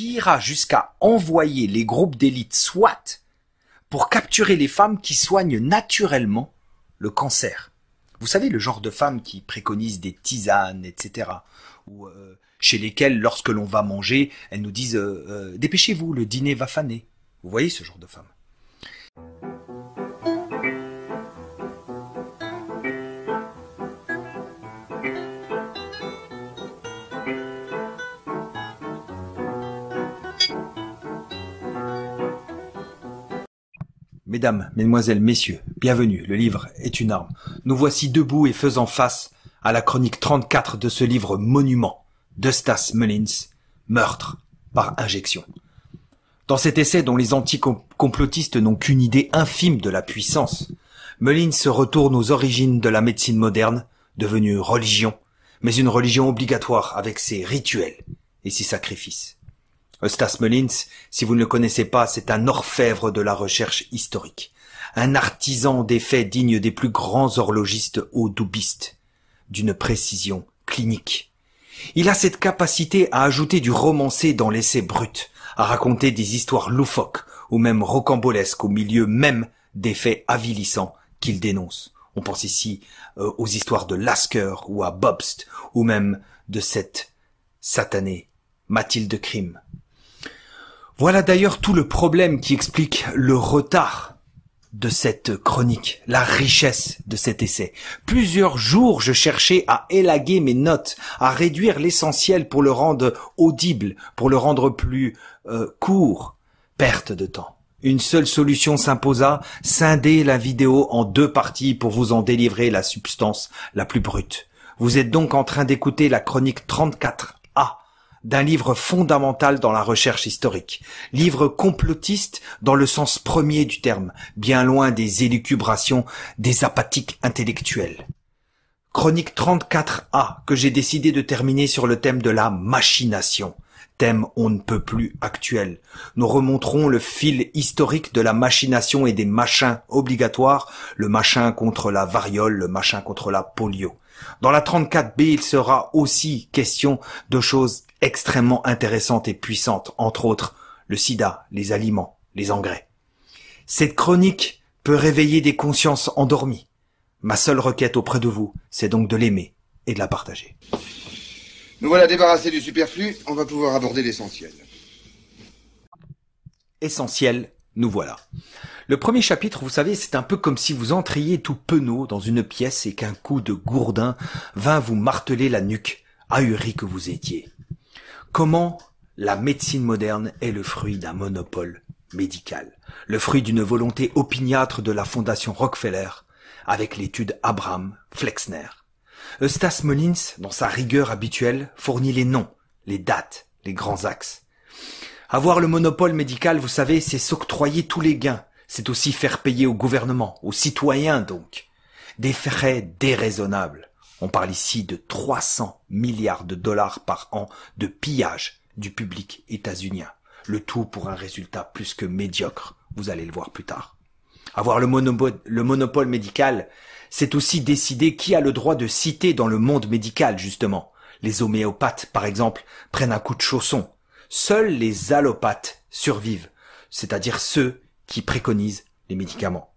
qui ira jusqu'à envoyer les groupes d'élite SWAT pour capturer les femmes qui soignent naturellement le cancer. Vous savez, le genre de femmes qui préconisent des tisanes, etc. Ou euh, chez lesquelles, lorsque l'on va manger, elles nous disent euh, euh, Dépêchez-vous, le dîner va faner ». Vous voyez ce genre de femmes Mesdames, Mesdemoiselles, Messieurs, bienvenue, le livre est une arme. Nous voici debout et faisant face à la chronique 34 de ce livre monument de Mullins, Meurtre par injection. Dans cet essai dont les anticomplotistes n'ont qu'une idée infime de la puissance, Mullins se retourne aux origines de la médecine moderne, devenue religion, mais une religion obligatoire avec ses rituels et ses sacrifices. Eustace Melins, si vous ne le connaissez pas, c'est un orfèvre de la recherche historique, un artisan des faits dignes des plus grands horlogistes au d'une précision clinique. Il a cette capacité à ajouter du romancé dans l'essai brut, à raconter des histoires loufoques ou même rocambolesques au milieu même des faits avilissants qu'il dénonce. On pense ici euh, aux histoires de Lasker ou à Bobst, ou même de cette satanée Mathilde Crime, voilà d'ailleurs tout le problème qui explique le retard de cette chronique, la richesse de cet essai. Plusieurs jours je cherchais à élaguer mes notes, à réduire l'essentiel pour le rendre audible, pour le rendre plus euh, court. Perte de temps. Une seule solution s'imposa, scinder la vidéo en deux parties pour vous en délivrer la substance la plus brute. Vous êtes donc en train d'écouter la chronique 34 d'un livre fondamental dans la recherche historique, livre complotiste dans le sens premier du terme, bien loin des élucubrations des apathiques intellectuels. Chronique 34A que j'ai décidé de terminer sur le thème de la machination, thème on ne peut plus actuel. Nous remonterons le fil historique de la machination et des machins obligatoires, le machin contre la variole, le machin contre la polio. Dans la 34B, il sera aussi question de choses extrêmement intéressante et puissante, entre autres le sida, les aliments, les engrais. Cette chronique peut réveiller des consciences endormies. Ma seule requête auprès de vous, c'est donc de l'aimer et de la partager. Nous voilà débarrassés du superflu, on va pouvoir aborder l'essentiel. Essentiel, nous voilà. Le premier chapitre, vous savez, c'est un peu comme si vous entriez tout penaud dans une pièce et qu'un coup de gourdin vint vous marteler la nuque, ahuri que vous étiez. Comment la médecine moderne est le fruit d'un monopole médical, le fruit d'une volonté opiniâtre de la fondation Rockefeller, avec l'étude Abraham Flexner. Eustace Mullins, dans sa rigueur habituelle, fournit les noms, les dates, les grands axes. Avoir le monopole médical, vous savez, c'est s'octroyer tous les gains, c'est aussi faire payer au gouvernement, aux citoyens donc, des frais déraisonnables. On parle ici de 300 milliards de dollars par an de pillage du public états-unien. Le tout pour un résultat plus que médiocre, vous allez le voir plus tard. Avoir le, monopole, le monopole médical, c'est aussi décider qui a le droit de citer dans le monde médical, justement. Les homéopathes, par exemple, prennent un coup de chausson. Seuls les allopathes survivent, c'est-à-dire ceux qui préconisent les médicaments.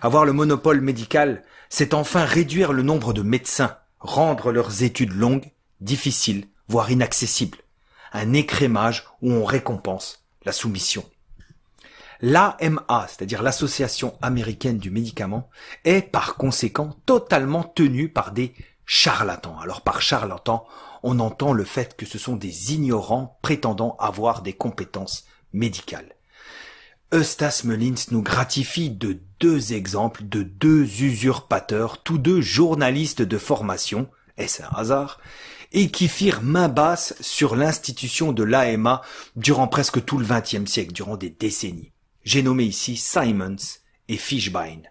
Avoir le monopole médical, c'est enfin réduire le nombre de médecins rendre leurs études longues, difficiles, voire inaccessibles, un écrémage où on récompense la soumission. L'AMA, c'est-à-dire l'Association américaine du médicament, est par conséquent totalement tenue par des charlatans. Alors par charlatans, on entend le fait que ce sont des ignorants prétendant avoir des compétences médicales. Eustace Melins nous gratifie de deux exemples de deux usurpateurs, tous deux journalistes de formation, est-ce un hasard, et qui firent main basse sur l'institution de l'AMA durant presque tout le XXe siècle, durant des décennies. J'ai nommé ici Simons et Fishbein.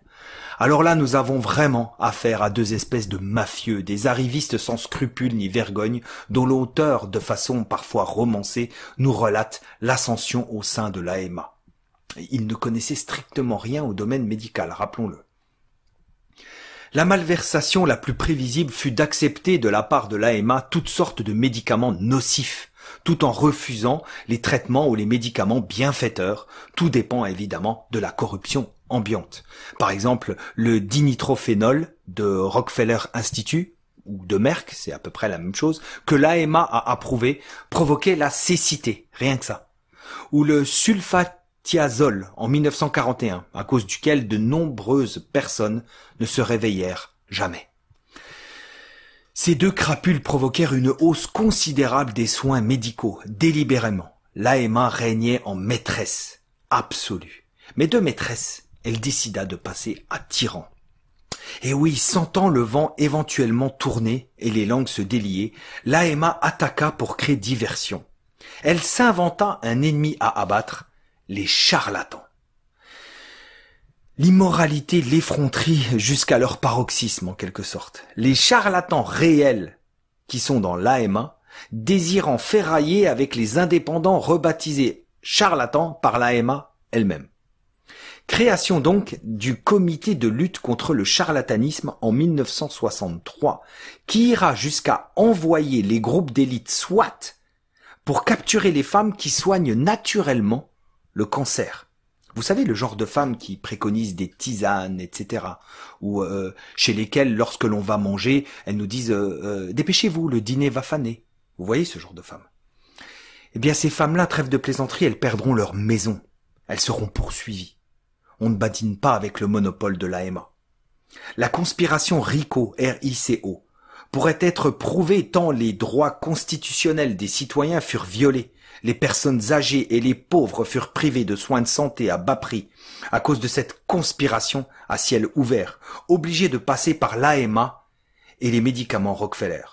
Alors là, nous avons vraiment affaire à deux espèces de mafieux, des arrivistes sans scrupules ni vergogne, dont l'auteur, de façon parfois romancée, nous relate l'ascension au sein de l'AMA. Il ne connaissait strictement rien au domaine médical, rappelons-le. La malversation la plus prévisible fut d'accepter de la part de l'AMA toutes sortes de médicaments nocifs, tout en refusant les traitements ou les médicaments bienfaiteurs. Tout dépend évidemment de la corruption ambiante. Par exemple, le dinitrophénol de Rockefeller Institute ou de Merck, c'est à peu près la même chose, que l'AMA a approuvé, provoquait la cécité, rien que ça. Ou le sulfate en 1941, à cause duquel de nombreuses personnes ne se réveillèrent jamais. Ces deux crapules provoquèrent une hausse considérable des soins médicaux, délibérément. L'AMA régnait en maîtresse absolue. Mais de maîtresse, elle décida de passer à tyran. Et oui, sentant le vent éventuellement tourner et les langues se délier, l'AMA attaqua pour créer diversion. Elle s'inventa un ennemi à abattre les charlatans. L'immoralité, l'effronterie jusqu'à leur paroxysme en quelque sorte. Les charlatans réels qui sont dans l'AMA désirant ferrailler avec les indépendants rebaptisés charlatans par l'AMA elle-même. Création donc du comité de lutte contre le charlatanisme en 1963, qui ira jusqu'à envoyer les groupes d'élite SWAT pour capturer les femmes qui soignent naturellement le cancer. Vous savez, le genre de femmes qui préconisent des tisanes, etc. Ou euh, chez lesquelles, lorsque l'on va manger, elles nous disent euh, euh, Dépêchez-vous, le dîner va faner ». Vous voyez ce genre de femmes Eh bien, ces femmes-là, trêve de plaisanterie, elles perdront leur maison. Elles seront poursuivies. On ne badine pas avec le monopole de l'AMA. La conspiration RICO, R-I-C-O, pourrait être prouvé tant les droits constitutionnels des citoyens furent violés, les personnes âgées et les pauvres furent privés de soins de santé à bas prix à cause de cette conspiration à ciel ouvert, obligés de passer par l'AMA et les médicaments Rockefeller.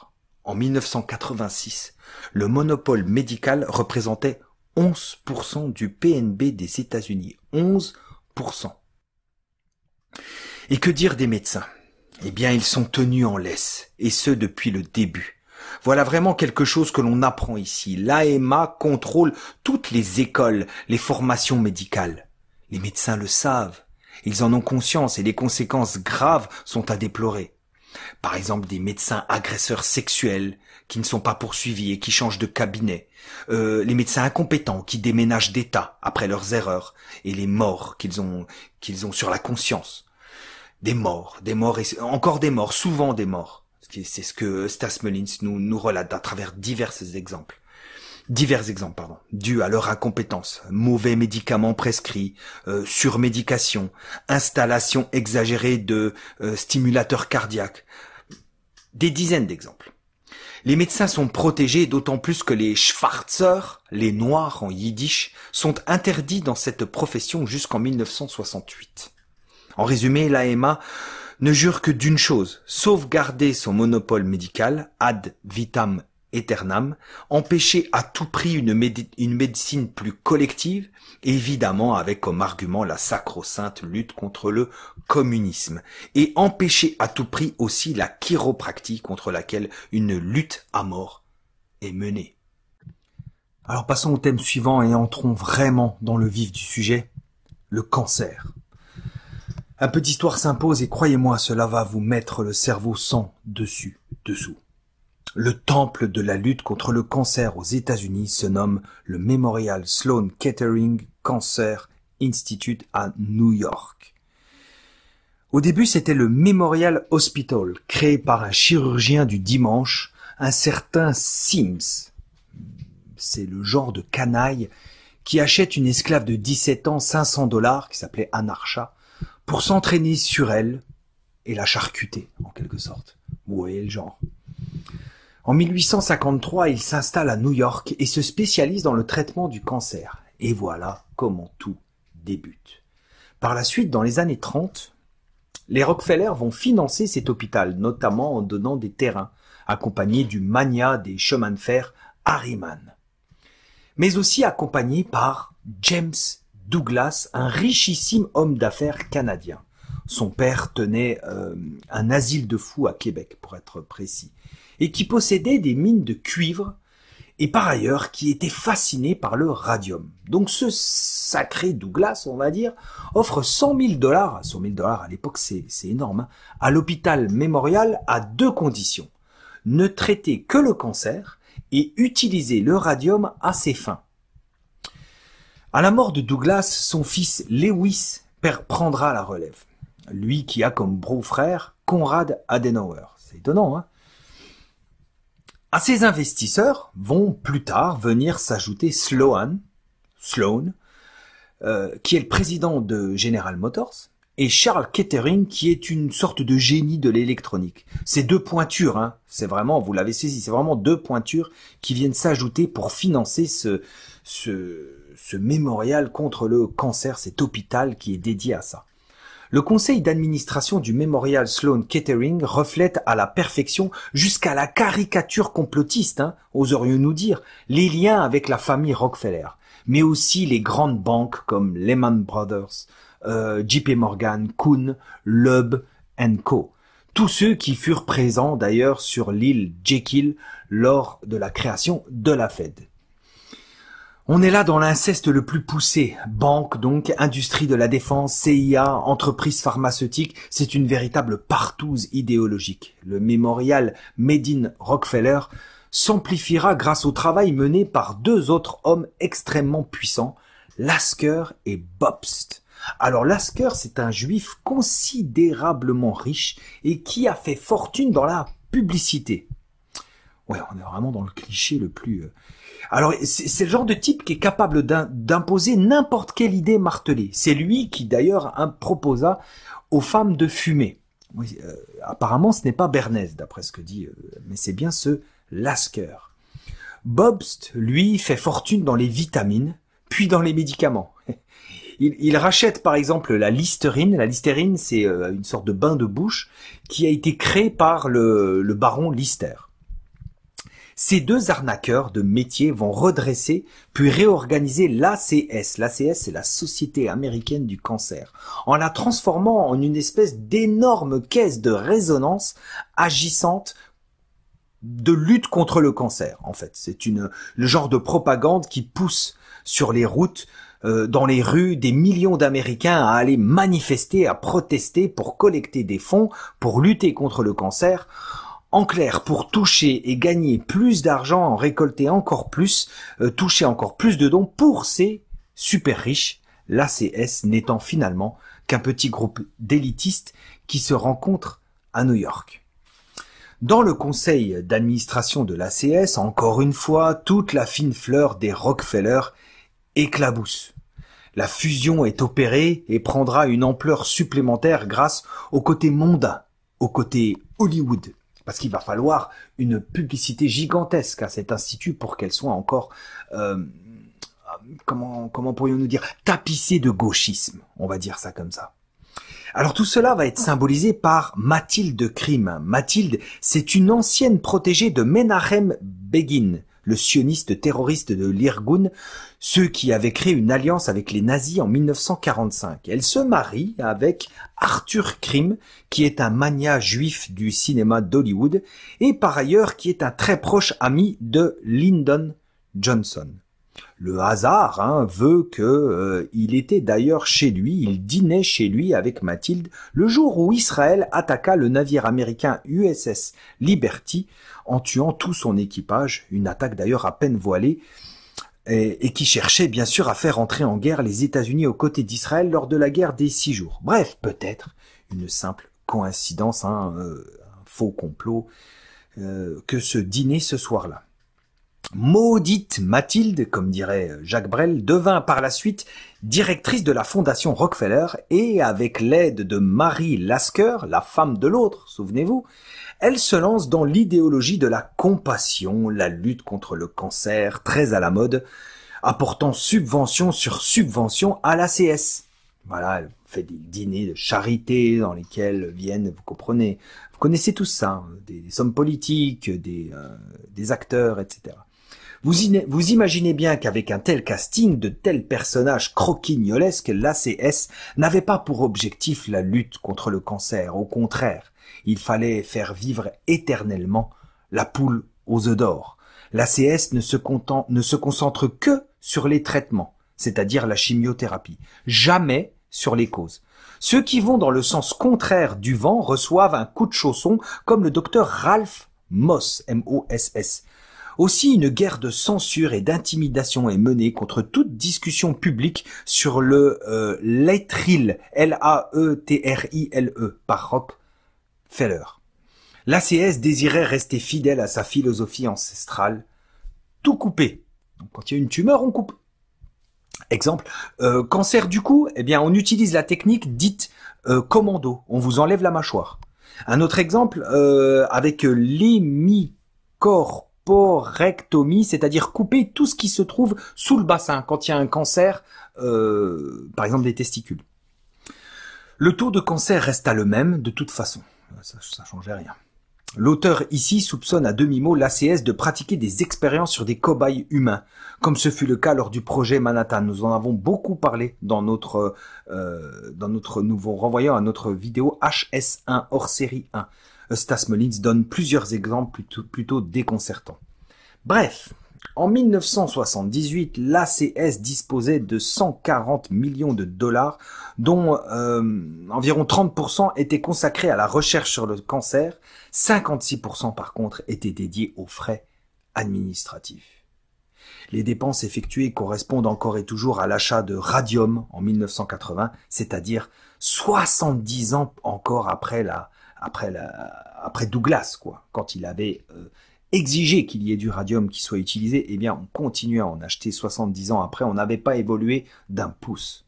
En 1986, le monopole médical représentait 11% du PNB des États-Unis. 11%. Et que dire des médecins eh bien, ils sont tenus en laisse, et ce depuis le début. Voilà vraiment quelque chose que l'on apprend ici. L'AMA contrôle toutes les écoles, les formations médicales. Les médecins le savent. Ils en ont conscience et les conséquences graves sont à déplorer. Par exemple, des médecins agresseurs sexuels qui ne sont pas poursuivis et qui changent de cabinet, euh, les médecins incompétents qui déménagent d'État après leurs erreurs et les morts qu'ils ont qu'ils ont sur la conscience des morts, des morts encore des morts, souvent des morts. C'est ce que Stas nous, nous relate à travers divers exemples. Divers exemples, pardon, dus à leur incompétence, mauvais médicaments prescrits, euh, surmédication, installation exagérée de euh, stimulateurs cardiaques, des dizaines d'exemples. Les médecins sont protégés d'autant plus que les Schwarzer, les Noirs en yiddish, sont interdits dans cette profession jusqu'en 1968. En résumé, l'AMA ne jure que d'une chose, sauvegarder son monopole médical, ad vitam aeternam, empêcher à tout prix une, médecine plus collective, évidemment avec comme argument la sacro-sainte lutte contre le communisme, et empêcher à tout prix aussi la chiropractie contre laquelle une lutte à mort est menée. Alors passons au thème suivant et entrons vraiment dans le vif du sujet, le cancer. Un peu d'histoire s'impose et croyez-moi, cela va vous mettre le cerveau sans dessus dessous. Le temple de la lutte contre le cancer aux États-Unis se nomme le Memorial Sloan Kettering Cancer Institute à New York. Au début, c'était le Memorial Hospital, créé par un chirurgien du dimanche, un certain Sims. C'est le genre de canaille qui achète une esclave de 17 ans 500 dollars, qui s'appelait Anarcha, pour s'entraîner sur elle et la charcuter, en quelque sorte. Vous voyez le genre. En 1853, il s'installe à New York et se spécialise dans le traitement du cancer. Et voilà comment tout débute. Par la suite, dans les années 30, les Rockefeller vont financer cet hôpital, notamment en donnant des terrains, accompagnés du mania des chemins de fer Harriman, mais aussi accompagnés par James Douglas, un richissime homme d'affaires canadien. Son père tenait euh, un asile de fous à Québec, pour être précis, et qui possédait des mines de cuivre, et par ailleurs qui était fasciné par le radium. Donc ce sacré Douglas, on va dire, offre 100 000 dollars, 100 000 dollars à l'époque c'est énorme, hein, à l'hôpital mémorial à deux conditions. Ne traiter que le cancer et utiliser le radium à ses fins. À la mort de Douglas, son fils Lewis prendra la relève. Lui qui a comme beau-frère Conrad Adenauer. C'est étonnant, hein À ces investisseurs vont plus tard venir s'ajouter Sloan, Sloan, euh, qui est le président de General Motors, et Charles Kettering, qui est une sorte de génie de l'électronique. Ces deux pointures, hein, c'est vraiment, vous l'avez saisi, c'est vraiment deux pointures qui viennent s'ajouter pour financer ce, ce, ce mémorial contre le cancer, cet hôpital qui est dédié à ça. Le conseil d'administration du mémorial Sloan Kettering reflète à la perfection, jusqu'à la caricature complotiste, hein, oserions-nous dire, les liens avec la famille Rockefeller, mais aussi les grandes banques comme Lehman Brothers, euh, JP Morgan, Kuhn, Loeb Co. Tous ceux qui furent présents d'ailleurs sur l'île Jekyll lors de la création de la Fed. On est là dans l'inceste le plus poussé. Banque donc, industrie de la défense, CIA, entreprise pharmaceutique, c'est une véritable partouze idéologique. Le mémorial Medine Rockefeller s'amplifiera grâce au travail mené par deux autres hommes extrêmement puissants, Lasker et Bobst. Alors Lasker, c'est un juif considérablement riche et qui a fait fortune dans la publicité. Ouais, on est vraiment dans le cliché le plus euh, alors c'est le genre de type qui est capable d'imposer n'importe quelle idée martelée. C'est lui qui d'ailleurs proposa aux femmes de fumer. Euh, apparemment ce n'est pas Bernays d'après ce que dit, euh, mais c'est bien ce Lasker. Bobst, lui, fait fortune dans les vitamines, puis dans les médicaments. Il, rachète par exemple la listerine. La listerine, c'est euh, une sorte de bain de bouche qui a été créée par le, le baron Lister. Ces deux arnaqueurs de métier vont redresser puis réorganiser l'ACS. L'ACS, c'est la Société américaine du cancer, en la transformant en une espèce d'énorme caisse de résonance agissante de lutte contre le cancer, en fait. C'est une, le genre de propagande qui pousse sur les routes, euh, dans les rues, des millions d'Américains à aller manifester, à protester pour collecter des fonds, pour lutter contre le cancer en clair, pour toucher et gagner plus d'argent, en récolter encore plus, euh, toucher encore plus de dons pour ces super riches, l'ACS n'étant finalement qu'un petit groupe d'élitistes qui se rencontrent à New York. Dans le conseil d'administration de l'ACS, encore une fois, toute la fine fleur des Rockefeller éclabousse. La fusion est opérée et prendra une ampleur supplémentaire grâce au côté mondain, au côté Hollywood parce qu'il va falloir une publicité gigantesque à cet institut pour qu'elle soit encore euh, comment comment pourrions-nous dire tapissée de gauchisme, on va dire ça comme ça. Alors tout cela va être symbolisé par Mathilde Krim. Mathilde, c'est une ancienne protégée de Menachem Begin, le sioniste terroriste de l'Irgun, ceux qui avaient créé une alliance avec les nazis en 1945. Elle se marie avec Arthur Krim, qui est un mania juif du cinéma d'Hollywood, et par ailleurs qui est un très proche ami de Lyndon Johnson. Le hasard hein, veut que euh, il était d'ailleurs chez lui, il dînait chez lui avec Mathilde le jour où Israël attaqua le navire américain USS Liberty en tuant tout son équipage, une attaque d'ailleurs à peine voilée et, qui cherchait bien sûr à faire entrer en guerre les États-Unis aux côtés d'Israël lors de la guerre des six jours. Bref, peut-être une simple coïncidence, hein, euh, un faux complot, euh, que ce dîner ce soir-là. Maudite Mathilde, comme dirait euh, Jacques Brel, devint par la suite directrice de la Fondation Rockefeller et avec l'aide de Marie Lasker, la femme de l'autre, souvenez-vous, elle se lance dans l'idéologie de la compassion, la lutte contre le cancer, très à la mode, apportant subvention sur subvention à l'ACS. Voilà, elle fait des dîners de charité dans lesquels viennent, vous comprenez, vous connaissez tout ça, hein, des, hommes politiques, des, euh, des acteurs, etc. Vous, imaginez bien qu'avec un tel casting de tels personnages croquignolesques, l'ACS n'avait pas pour objectif la lutte contre le cancer. Au contraire, il fallait faire vivre éternellement la poule aux œufs d'or. L'ACS ne, se ne se concentre que sur les traitements, c'est-à-dire la chimiothérapie, jamais sur les causes. Ceux qui vont dans le sens contraire du vent reçoivent un coup de chausson comme le docteur Ralph Moss, M-O-S-S, aussi, une guerre de censure et d'intimidation est menée contre toute discussion publique sur le euh, L-A-E-T-R-I-L-E, e, par Rob Feller. L'ACS désirait rester fidèle à sa philosophie ancestrale, tout couper. quand il y a une tumeur, on coupe. Exemple, euh, cancer du cou, eh bien, on utilise la technique dite euh, commando. On vous enlève la mâchoire. Un autre exemple, euh, avec corps rectomie, c'est-à-dire couper tout ce qui se trouve sous le bassin quand il y a un cancer, euh, par exemple des testicules. Le taux de cancer resta le même de toute façon, euh, ça, ne changeait rien. L'auteur ici soupçonne à demi-mot l'ACS de pratiquer des expériences sur des cobayes humains, comme ce fut le cas lors du projet Manhattan. Nous en avons beaucoup parlé dans notre, euh, dans notre, nouveau renvoyant à notre vidéo HS1 hors série 1. Stas donne plusieurs exemples plutôt, déconcertants. Bref, en 1978, l'ACS disposait de 140 millions de dollars, dont euh, environ 30% étaient consacrés à la recherche sur le cancer, 56% par contre étaient dédiés aux frais administratifs. Les dépenses effectuées correspondent encore et toujours à l'achat de radium en 1980, c'est-à-dire 70 ans encore après la après, après Douglas, quoi, quand il avait euh, exigé qu'il y ait du radium qui soit utilisé, eh bien, on continuait à en acheter 70 ans après, on n'avait pas évolué d'un pouce.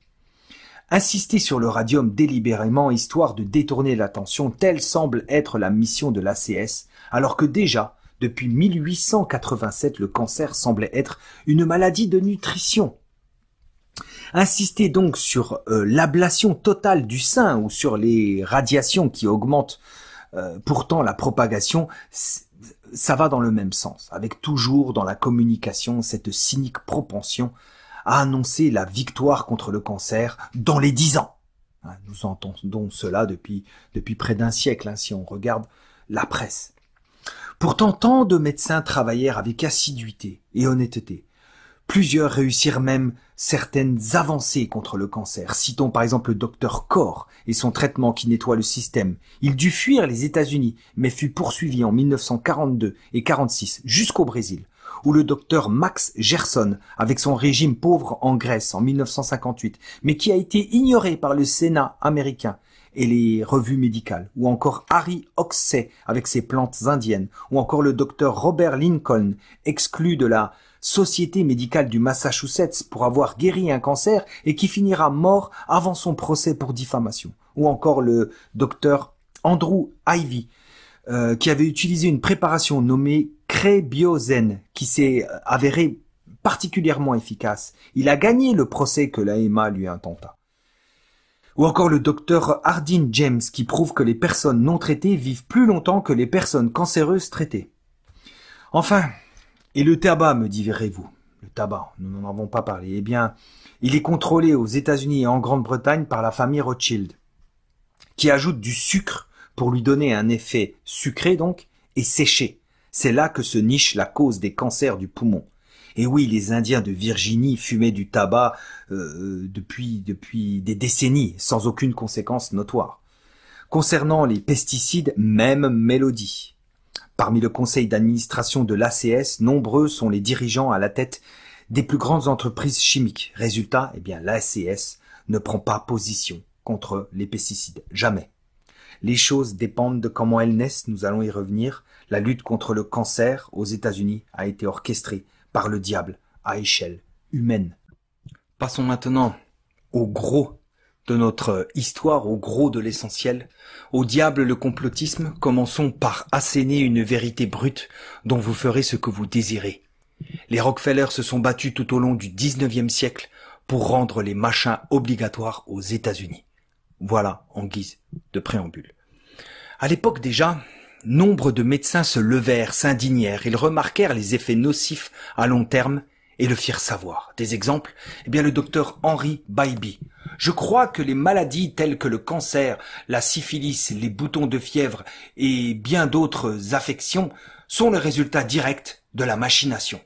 Insister sur le radium délibérément, histoire de détourner l'attention, telle semble être la mission de l'ACS, alors que déjà, depuis 1887, le cancer semblait être une maladie de nutrition Insister donc sur euh, l'ablation totale du sein ou sur les radiations qui augmentent euh, pourtant la propagation, ça va dans le même sens, avec toujours dans la communication cette cynique propension à annoncer la victoire contre le cancer dans les dix ans. Hein, nous entendons cela depuis, depuis près d'un siècle, hein, si on regarde la presse. Pourtant, tant de médecins travaillèrent avec assiduité et honnêteté Plusieurs réussirent même certaines avancées contre le cancer. Citons par exemple le docteur Corr et son traitement qui nettoie le système. Il dut fuir les États-Unis, mais fut poursuivi en 1942 et 46 jusqu'au Brésil, ou le docteur Max Gerson avec son régime pauvre en Grèce en 1958, mais qui a été ignoré par le Sénat américain et les revues médicales, ou encore Harry Oxey avec ses plantes indiennes, ou encore le docteur Robert Lincoln, exclu de la Société médicale du Massachusetts pour avoir guéri un cancer et qui finira mort avant son procès pour diffamation. Ou encore le docteur Andrew Ivy, euh, qui avait utilisé une préparation nommée Crébiozen, qui s'est avérée particulièrement efficace. Il a gagné le procès que l'AMA lui intenta. Ou encore le docteur Hardin James qui prouve que les personnes non traitées vivent plus longtemps que les personnes cancéreuses traitées. Enfin, et le tabac, me direz-vous Le tabac, nous n'en avons pas parlé. Eh bien, il est contrôlé aux États-Unis et en Grande-Bretagne par la famille Rothschild, qui ajoute du sucre pour lui donner un effet sucré donc et séché. C'est là que se niche la cause des cancers du poumon. Et oui, les Indiens de Virginie fumaient du tabac euh, euh, depuis, depuis des décennies, sans aucune conséquence notoire. Concernant les pesticides, même mélodie. Parmi le conseil d'administration de l'ACS, nombreux sont les dirigeants à la tête des plus grandes entreprises chimiques. Résultat, eh bien, l'ACS ne prend pas position contre les pesticides. Jamais. Les choses dépendent de comment elles naissent, nous allons y revenir. La lutte contre le cancer aux États-Unis a été orchestrée par le diable à échelle humaine. Passons maintenant au gros de notre histoire au gros de l'essentiel. Au diable le complotisme, commençons par asséner une vérité brute dont vous ferez ce que vous désirez. Les Rockefeller se sont battus tout au long du 19e siècle pour rendre les machins obligatoires aux États-Unis. Voilà en guise de préambule. À l'époque déjà, nombre de médecins se levèrent, s'indignèrent, ils remarquèrent les effets nocifs à long terme et le firent savoir. Des exemples Eh bien, le docteur Henry Bybee je crois que les maladies telles que le cancer, la syphilis, les boutons de fièvre et bien d'autres affections sont le résultat direct de la machination.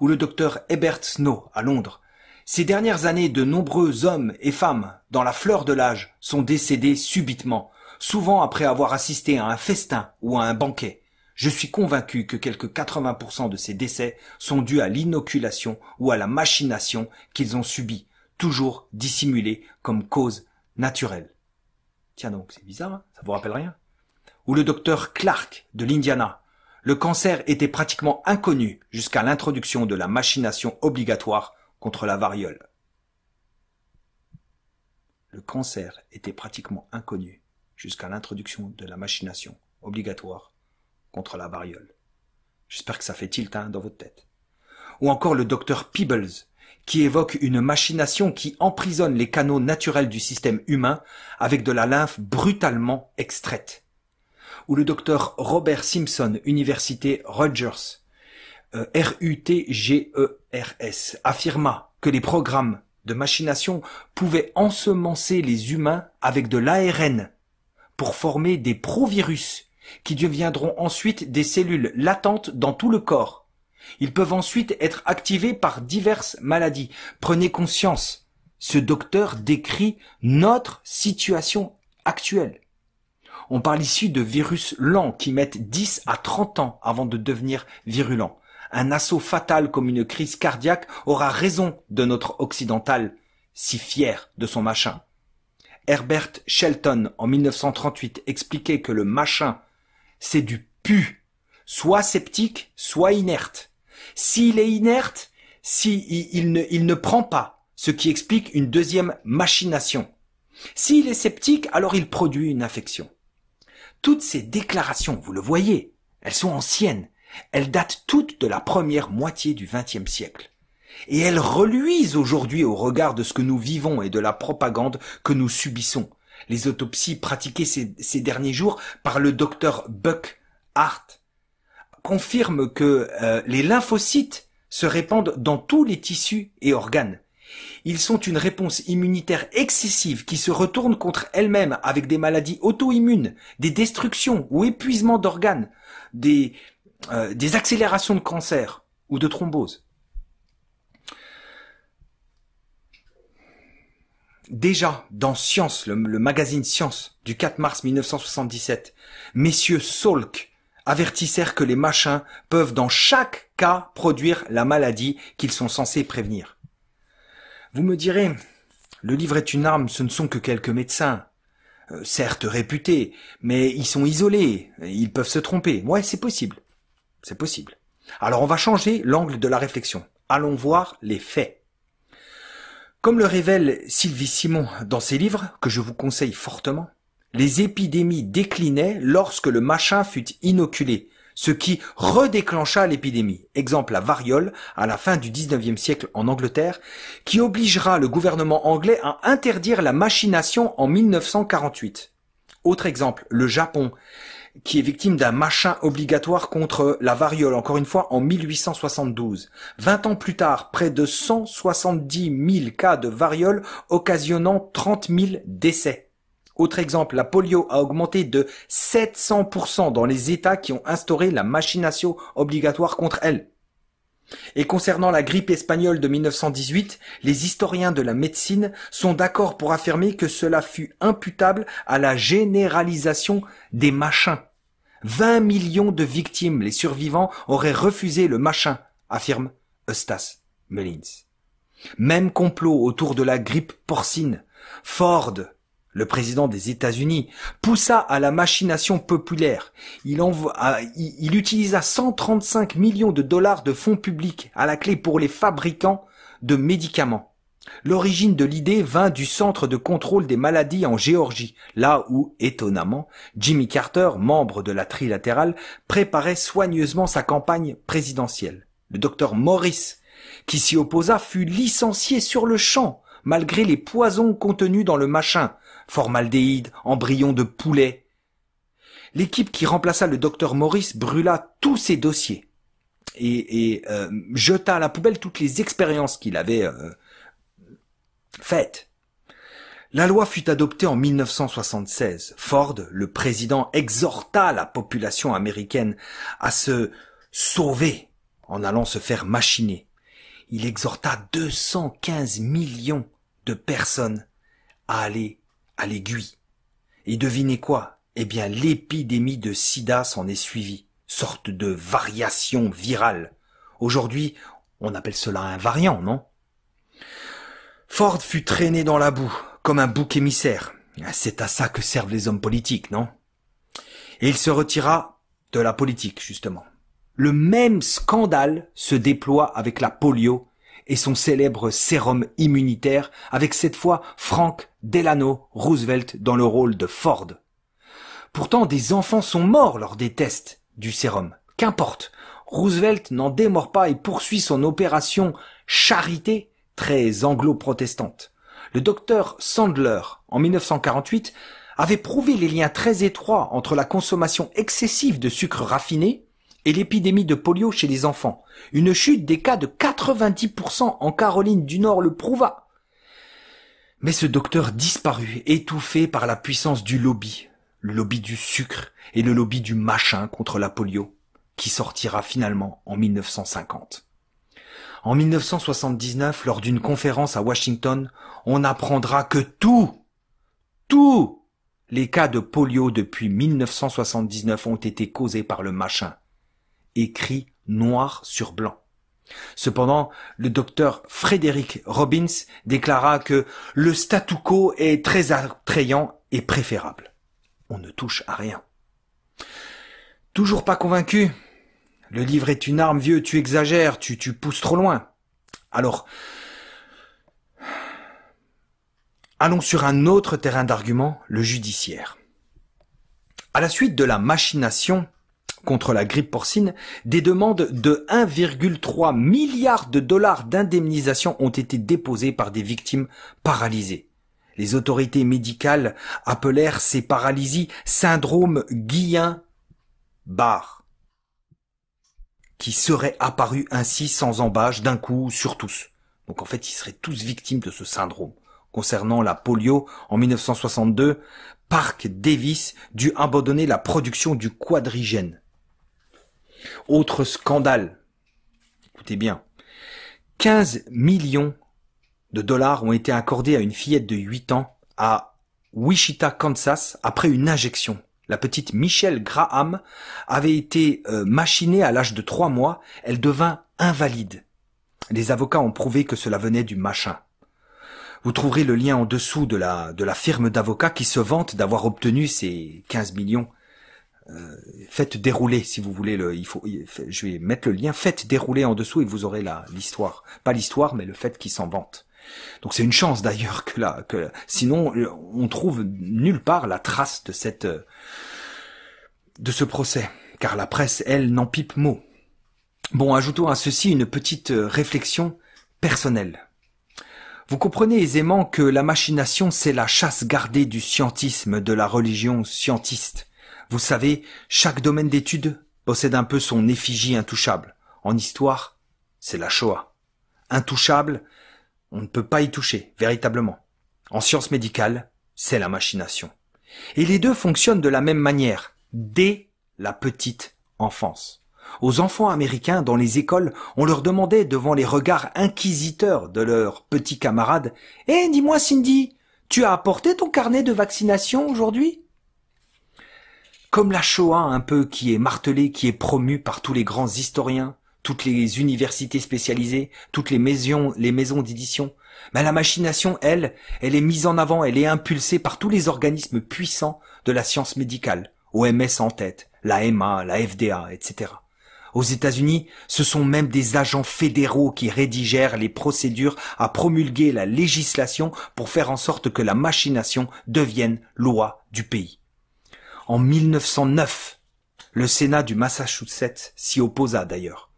Ou le docteur Ebert Snow à Londres. Ces dernières années, de nombreux hommes et femmes dans la fleur de l'âge sont décédés subitement, souvent après avoir assisté à un festin ou à un banquet. Je suis convaincu que quelque 80% de ces décès sont dus à l'inoculation ou à la machination qu'ils ont subi toujours dissimulé comme cause naturelle. Tiens donc, c'est bizarre, hein, ça vous rappelle rien Ou le docteur Clark de l'Indiana. Le cancer était pratiquement inconnu jusqu'à l'introduction de la machination obligatoire contre la variole. Le cancer était pratiquement inconnu jusqu'à l'introduction de la machination obligatoire contre la variole. J'espère que ça fait tilt hein, dans votre tête. Ou encore le docteur Peebles qui évoque une machination qui emprisonne les canaux naturels du système humain avec de la lymphe brutalement extraite. Où le docteur Robert Simpson, Université Rogers, euh, R-U-T-G-E-R-S, affirma que les programmes de machination pouvaient ensemencer les humains avec de l'ARN pour former des provirus qui deviendront ensuite des cellules latentes dans tout le corps ils peuvent ensuite être activés par diverses maladies. Prenez conscience, ce docteur décrit notre situation actuelle. On parle ici de virus lents qui mettent 10 à 30 ans avant de devenir virulents. Un assaut fatal comme une crise cardiaque aura raison de notre occidental, si fier de son machin. Herbert Shelton, en 1938, expliquait que le machin, c'est du pu, soit sceptique, soit inerte. S'il est inerte, s'il il ne, prend pas, ce qui explique une deuxième machination. S'il est sceptique, alors il produit une infection. Toutes ces déclarations, vous le voyez, elles sont anciennes. Elles datent toutes de la première moitié du XXe siècle. Et elles reluisent aujourd'hui au regard de ce que nous vivons et de la propagande que nous subissons. Les autopsies pratiquées ces derniers jours par le docteur Buck Hart confirme que euh, les lymphocytes se répandent dans tous les tissus et organes. Ils sont une réponse immunitaire excessive qui se retourne contre elle-même avec des maladies auto-immunes, des destructions ou épuisements d'organes, des, euh, des accélérations de cancer ou de thrombose. Déjà dans Science, le, magazine Science du 4 mars 1977, messieurs Salk, avertissèrent que les machins peuvent dans chaque cas produire la maladie qu'ils sont censés prévenir. Vous me direz, le livre est une arme, ce ne sont que quelques médecins. Euh, certes réputés, mais ils sont isolés, ils peuvent se tromper. Ouais, c'est possible. C'est possible. Alors on va changer l'angle de la réflexion. Allons voir les faits. Comme le révèle Sylvie Simon dans ses livres, que je vous conseille fortement, les épidémies déclinaient lorsque le machin fut inoculé, ce qui redéclencha l'épidémie. Exemple la variole à la fin du 19e siècle en Angleterre, qui obligera le gouvernement anglais à interdire la machination en 1948. Autre exemple, le Japon, qui est victime d'un machin obligatoire contre la variole, encore une fois, en 1872. 20 ans plus tard, près de 170 000 cas de variole occasionnant 30 000 décès. Autre exemple, la polio a augmenté de 700% dans les États qui ont instauré la machination obligatoire contre elle. Et concernant la grippe espagnole de 1918, les historiens de la médecine sont d'accord pour affirmer que cela fut imputable à la généralisation des machins. 20 millions de victimes, les survivants, auraient refusé le machin, affirme Eustace Mullins. Même complot autour de la grippe porcine. Ford le président des États-Unis, poussa à la machination populaire. Il, envoie, il utilisa 135 millions de dollars de fonds publics à la clé pour les fabricants de médicaments. L'origine de l'idée vint du Centre de contrôle des maladies en Géorgie, là où, étonnamment, Jimmy Carter, membre de la trilatérale, préparait soigneusement sa campagne présidentielle. Le docteur Morris, qui s'y opposa, fut licencié sur le champ malgré les poisons contenus dans le machin, formaldéhyde, embryon de poulet. L'équipe qui remplaça le docteur Maurice brûla tous ses dossiers et, euh, jeta à la poubelle toutes les expériences qu'il avait euh, faites. La loi fut adoptée en 1976. Ford, le président, exhorta la population américaine à se sauver en allant se faire machiner. Il exhorta 215 millions de personnes à aller à l'aiguille. Et devinez quoi Eh bien, l'épidémie de sida s'en est suivie, sorte de variation virale. Aujourd'hui, on appelle cela un variant, non Ford fut traîné dans la boue, comme un bouc émissaire. C'est à ça que servent les hommes politiques, non Et il se retira de la politique, justement. Le même scandale se déploie avec la polio et son célèbre sérum immunitaire avec cette fois Frank Delano Roosevelt dans le rôle de Ford. Pourtant, des enfants sont morts lors des tests du sérum. Qu'importe. Roosevelt n'en démord pas et poursuit son opération charité très anglo-protestante. Le docteur Sandler, en 1948, avait prouvé les liens très étroits entre la consommation excessive de sucre raffiné et l'épidémie de polio chez les enfants. Une chute des cas de 90% en Caroline du Nord le prouva. Mais ce docteur disparut, étouffé par la puissance du lobby, le lobby du sucre et le lobby du machin contre la polio, qui sortira finalement en 1950. En 1979, lors d'une conférence à Washington, on apprendra que tout, tous les cas de polio depuis 1979 ont été causés par le machin écrit noir sur blanc. Cependant, le docteur Frédéric Robbins déclara que le statu quo est très attrayant et préférable. On ne touche à rien. Toujours pas convaincu Le livre est une arme, vieux, tu exagères, tu, tu pousses trop loin. Alors, allons sur un autre terrain d'argument, le judiciaire. À la suite de la machination contre la grippe porcine, des demandes de 1,3 milliard de dollars d'indemnisation ont été déposées par des victimes paralysées. Les autorités médicales appelèrent ces paralysies syndrome Guillain-Barre, qui serait apparu ainsi sans embâche d'un coup sur tous. Donc en fait, ils seraient tous victimes de ce syndrome. Concernant la polio, en 1962, Park Davis dut abandonner la production du quadrigène autre scandale. Écoutez bien. 15 millions de dollars ont été accordés à une fillette de 8 ans à Wichita, Kansas, après une injection. La petite Michelle Graham avait été euh, machinée à l'âge de 3 mois. Elle devint invalide. Les avocats ont prouvé que cela venait du machin. Vous trouverez le lien en dessous de la, de la firme d'avocats qui se vante d'avoir obtenu ces 15 millions. Euh, faites dérouler si vous voulez le il faut je vais mettre le lien faites dérouler en dessous et vous aurez l'histoire pas l'histoire mais le fait qu'il s'en vante donc c'est une chance d'ailleurs que là que sinon euh, on trouve nulle part la trace de cette euh, de ce procès car la presse elle n'en pipe mot bon ajoutons à ceci une petite réflexion personnelle vous comprenez aisément que la machination c'est la chasse gardée du scientisme de la religion scientiste vous savez, chaque domaine d'étude possède un peu son effigie intouchable. En histoire, c'est la Shoah. Intouchable, on ne peut pas y toucher, véritablement. En sciences médicales, c'est la machination. Et les deux fonctionnent de la même manière, dès la petite enfance. Aux enfants américains, dans les écoles, on leur demandait, devant les regards inquisiteurs de leurs petits camarades, Eh, dis-moi, Cindy, tu as apporté ton carnet de vaccination aujourd'hui? comme la Shoah un peu qui est martelée, qui est promue par tous les grands historiens, toutes les universités spécialisées, toutes les maisons, les maisons d'édition. Mais bah, la machination, elle, elle est mise en avant, elle est impulsée par tous les organismes puissants de la science médicale, OMS en tête, la MA, la FDA, etc. Aux États-Unis, ce sont même des agents fédéraux qui rédigèrent les procédures à promulguer la législation pour faire en sorte que la machination devienne loi du pays. En 1909, le Sénat du Massachusetts s'y opposa d'ailleurs.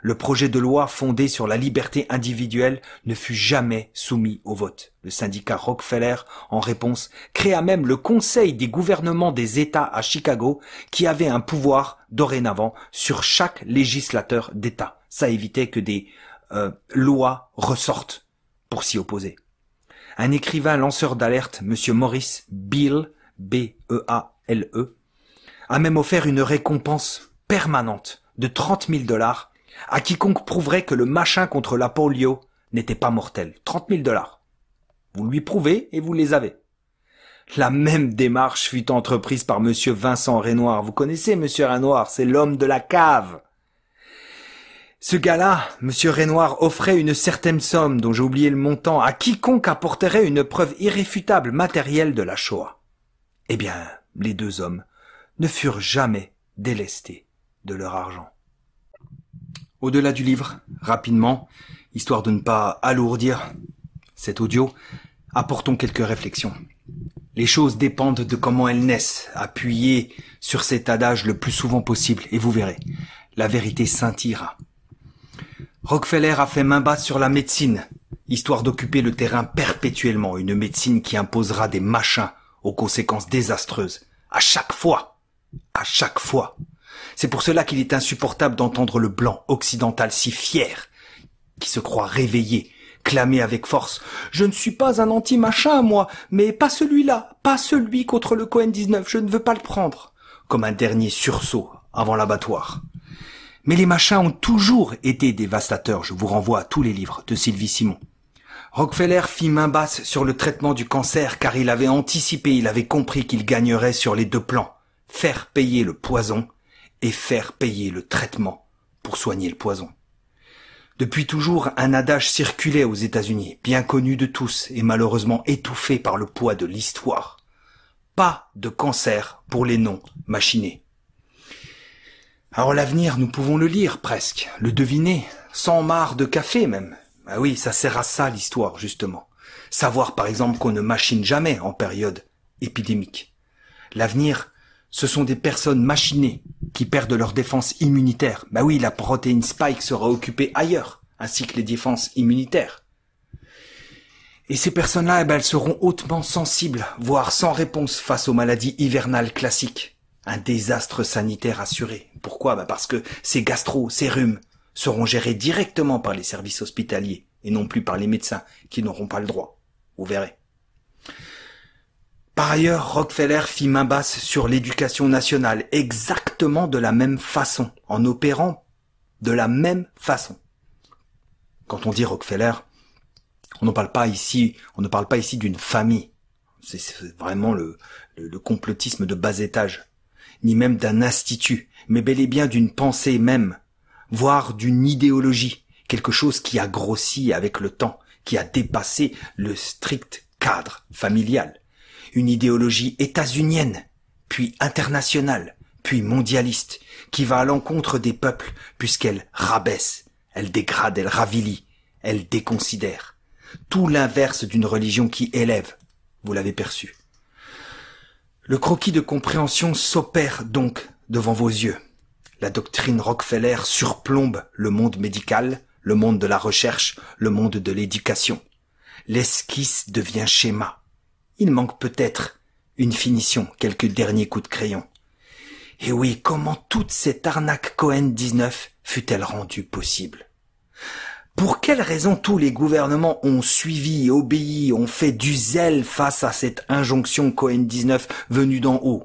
Le projet de loi fondé sur la liberté individuelle ne fut jamais soumis au vote. Le syndicat Rockefeller, en réponse, créa même le Conseil des gouvernements des États à Chicago, qui avait un pouvoir dorénavant sur chaque législateur d'État. Ça évitait que des euh, lois ressortent pour s'y opposer. Un écrivain lanceur d'alerte, Monsieur Maurice bill b e a LE, a même offert une récompense permanente de 30 000 dollars à quiconque prouverait que le machin contre la polio n'était pas mortel. 30 000 dollars. Vous lui prouvez et vous les avez. La même démarche fut entreprise par monsieur Vincent Renoir. Vous connaissez monsieur Renoir, c'est l'homme de la cave. Ce gars-là, monsieur Renoir, offrait une certaine somme dont j'ai oublié le montant à quiconque apporterait une preuve irréfutable matérielle de la Shoah. Eh bien, les deux hommes, ne furent jamais délestés de leur argent. Au-delà du livre, rapidement, histoire de ne pas alourdir cet audio, apportons quelques réflexions. Les choses dépendent de comment elles naissent. Appuyez sur cet adage le plus souvent possible et vous verrez, la vérité scintillera. Rockefeller a fait main basse sur la médecine, histoire d'occuper le terrain perpétuellement, une médecine qui imposera des machins aux conséquences désastreuses. À chaque fois. À chaque fois. C'est pour cela qu'il est insupportable d'entendre le blanc occidental si fier, qui se croit réveillé, clamer avec force « Je ne suis pas un anti-machin, moi, mais pas celui-là, pas celui contre le Cohen 19, je ne veux pas le prendre !» comme un dernier sursaut avant l'abattoir. Mais les machins ont toujours été dévastateurs, je vous renvoie à tous les livres de Sylvie Simon. Rockefeller fit main basse sur le traitement du cancer car il avait anticipé, il avait compris qu'il gagnerait sur les deux plans. Faire payer le poison et faire payer le traitement pour soigner le poison. Depuis toujours, un adage circulait aux États-Unis, bien connu de tous et malheureusement étouffé par le poids de l'histoire. Pas de cancer pour les noms machinés. Alors l'avenir, nous pouvons le lire presque, le deviner, sans marre de café même. Ah oui, ça sert à ça l'histoire, justement. Savoir par exemple qu'on ne machine jamais en période épidémique. L'avenir, ce sont des personnes machinées qui perdent leur défense immunitaire. Bah oui, la protéine Spike sera occupée ailleurs, ainsi que les défenses immunitaires. Et ces personnes-là, eh ben, elles seront hautement sensibles, voire sans réponse face aux maladies hivernales classiques. Un désastre sanitaire assuré. Pourquoi bah Parce que ces gastro, ces rhumes, seront gérés directement par les services hospitaliers et non plus par les médecins qui n'auront pas le droit. Vous verrez. Par ailleurs, Rockefeller fit main basse sur l'éducation nationale exactement de la même façon, en opérant de la même façon. Quand on dit Rockefeller, on ne parle pas ici, on ne parle pas ici d'une famille. C'est vraiment le complotisme de bas étage, ni même d'un institut, mais bel et bien d'une pensée même, voire d'une idéologie, quelque chose qui a grossi avec le temps, qui a dépassé le strict cadre familial, une idéologie états-unienne, puis internationale, puis mondialiste, qui va à l'encontre des peuples puisqu'elle rabaisse, elle dégrade, elle ravilie, elle déconsidère. Tout l'inverse d'une religion qui élève, vous l'avez perçu. Le croquis de compréhension s'opère donc devant vos yeux. La doctrine Rockefeller surplombe le monde médical, le monde de la recherche, le monde de l'éducation. L'esquisse devient schéma. Il manque peut-être une finition, quelques derniers coups de crayon. Et eh oui, comment toute cette arnaque Cohen 19 fut-elle rendue possible Pour quelle raison tous les gouvernements ont suivi, obéi, ont fait du zèle face à cette injonction Cohen 19 venue d'en haut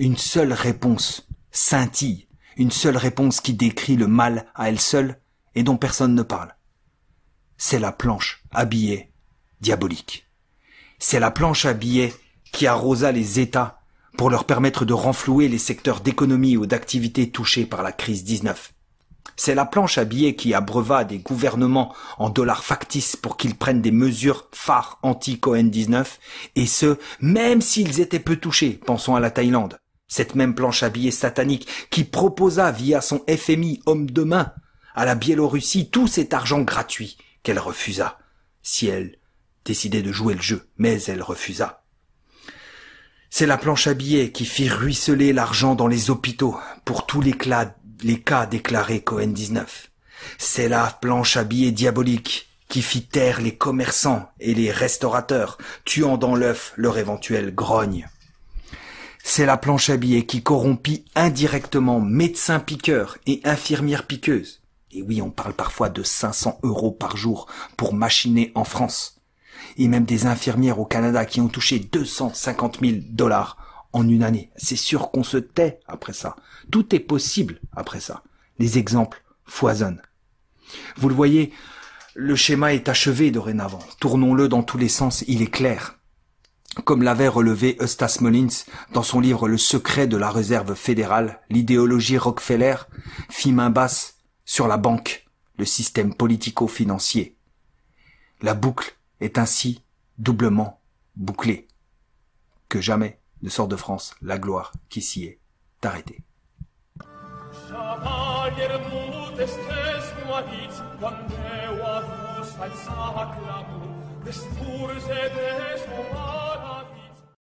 Une seule réponse scintille une seule réponse qui décrit le mal à elle seule et dont personne ne parle. C'est la planche habillée, diabolique. C'est la planche à billets qui arrosa les États pour leur permettre de renflouer les secteurs d'économie ou d'activité touchés par la crise 19. C'est la planche habillée qui abreuva des gouvernements en dollars factices pour qu'ils prennent des mesures phares anti-Cohen 19, et ce, même s'ils étaient peu touchés, pensons à la Thaïlande, cette même planche à billets satanique qui proposa via son FMI homme de main à la Biélorussie tout cet argent gratuit qu'elle refusa, si elle décidait de jouer le jeu, mais elle refusa. C'est la planche à billets qui fit ruisseler l'argent dans les hôpitaux pour tous les, les cas déclarés Cohen 19. C'est la planche à billets diabolique qui fit taire les commerçants et les restaurateurs, tuant dans l'œuf leur éventuelle grogne. C'est la planche à billets qui corrompit indirectement médecins piqueurs et infirmières piqueuses. Et oui, on parle parfois de 500 euros par jour pour machiner en France. Et même des infirmières au Canada qui ont touché 250 000 dollars en une année. C'est sûr qu'on se tait après ça. Tout est possible après ça. Les exemples foisonnent. Vous le voyez, le schéma est achevé dorénavant. Tournons-le dans tous les sens, il est clair. Comme l'avait relevé Eustace Mullins dans son livre Le secret de la réserve fédérale, l'idéologie Rockefeller fit main basse sur la banque, le système politico-financier. La boucle est ainsi doublement bouclée. Que jamais ne sort de France la gloire qui s'y est arrêtée.